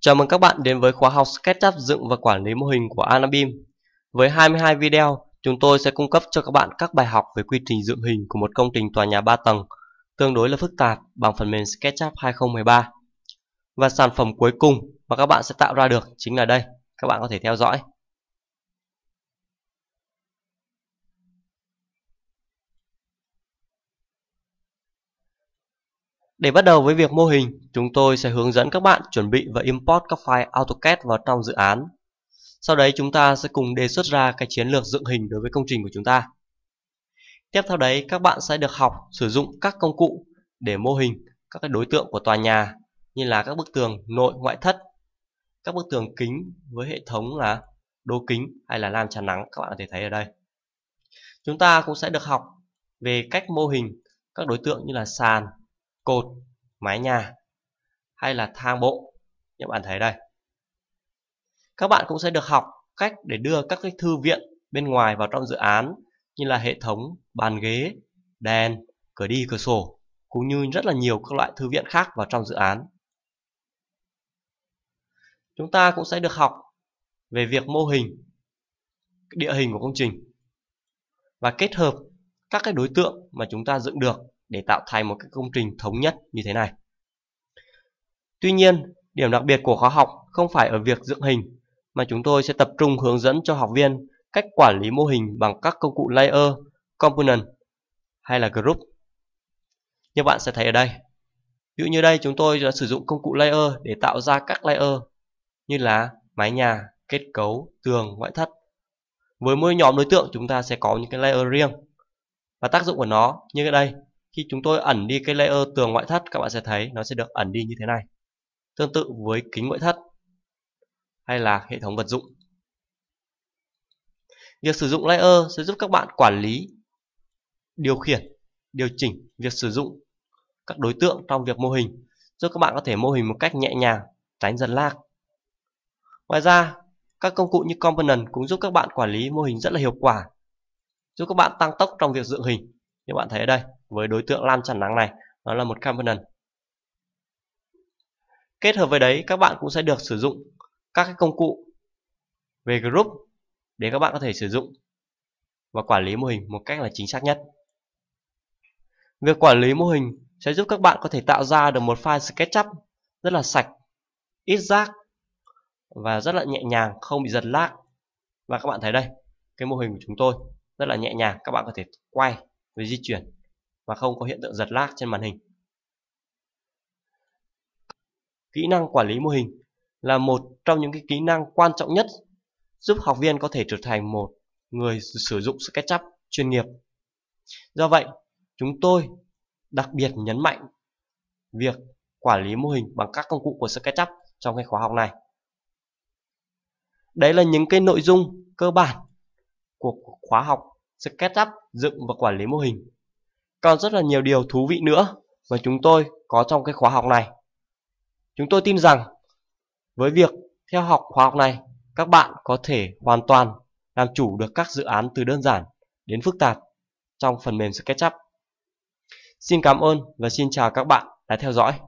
Chào mừng các bạn đến với khóa học SketchUp dựng và quản lý mô hình của Anabim. Với 22 video, chúng tôi sẽ cung cấp cho các bạn các bài học về quy trình dựng hình của một công trình tòa nhà 3 tầng, tương đối là phức tạp bằng phần mềm SketchUp 2013. Và sản phẩm cuối cùng mà các bạn sẽ tạo ra được chính là đây. Các bạn có thể theo dõi. Để bắt đầu với việc mô hình, chúng tôi sẽ hướng dẫn các bạn chuẩn bị và import các file AutoCAD vào trong dự án. Sau đấy chúng ta sẽ cùng đề xuất ra cái chiến lược dựng hình đối với công trình của chúng ta. Tiếp theo đấy các bạn sẽ được học sử dụng các công cụ để mô hình các cái đối tượng của tòa nhà như là các bức tường nội ngoại thất, các bức tường kính với hệ thống là đố kính hay là lam chắn nắng các bạn có thể thấy ở đây. Chúng ta cũng sẽ được học về cách mô hình các đối tượng như là sàn, cột mái nhà hay là thang bộ như bạn thấy đây các bạn cũng sẽ được học cách để đưa các cái thư viện bên ngoài vào trong dự án như là hệ thống bàn ghế đèn cửa đi cửa sổ cũng như rất là nhiều các loại thư viện khác vào trong dự án chúng ta cũng sẽ được học về việc mô hình địa hình của công trình và kết hợp các cái đối tượng mà chúng ta dựng được để tạo thành một cái công trình thống nhất như thế này. Tuy nhiên, điểm đặc biệt của khóa học không phải ở việc dựng hình, mà chúng tôi sẽ tập trung hướng dẫn cho học viên cách quản lý mô hình bằng các công cụ Layer, Component hay là Group. Như bạn sẽ thấy ở đây. Ví dụ như đây chúng tôi đã sử dụng công cụ Layer để tạo ra các layer như là mái nhà, kết cấu, tường, ngoại thất. Với mỗi nhóm đối tượng chúng ta sẽ có những cái layer riêng. Và tác dụng của nó như ở đây khi chúng tôi ẩn đi cái layer tường ngoại thất, các bạn sẽ thấy nó sẽ được ẩn đi như thế này. Tương tự với kính ngoại thất hay là hệ thống vật dụng. Việc sử dụng layer sẽ giúp các bạn quản lý, điều khiển, điều chỉnh việc sử dụng các đối tượng trong việc mô hình, giúp các bạn có thể mô hình một cách nhẹ nhàng, tránh dần lag. Ngoài ra, các công cụ như Component cũng giúp các bạn quản lý mô hình rất là hiệu quả, giúp các bạn tăng tốc trong việc dựng hình. Như bạn thấy ở đây với đối tượng lan chắn nắng này đó là một component kết hợp với đấy các bạn cũng sẽ được sử dụng các cái công cụ về group để các bạn có thể sử dụng và quản lý mô hình một cách là chính xác nhất việc quản lý mô hình sẽ giúp các bạn có thể tạo ra được một file SketchUp rất là sạch ít rác và rất là nhẹ nhàng không bị giật lag và các bạn thấy đây cái mô hình của chúng tôi rất là nhẹ nhàng các bạn có thể quay với di chuyển và không có hiện tượng giật lag trên màn hình. Kỹ năng quản lý mô hình là một trong những cái kỹ năng quan trọng nhất giúp học viên có thể trở thành một người sử dụng SketchUp chuyên nghiệp. Do vậy, chúng tôi đặc biệt nhấn mạnh việc quản lý mô hình bằng các công cụ của SketchUp trong cái khóa học này. Đấy là những cái nội dung cơ bản của khóa học SketchUp dựng và quản lý mô hình còn rất là nhiều điều thú vị nữa mà chúng tôi có trong cái khóa học này. Chúng tôi tin rằng với việc theo học khóa học này, các bạn có thể hoàn toàn làm chủ được các dự án từ đơn giản đến phức tạp trong phần mềm SketchUp. Xin cảm ơn và xin chào các bạn đã theo dõi.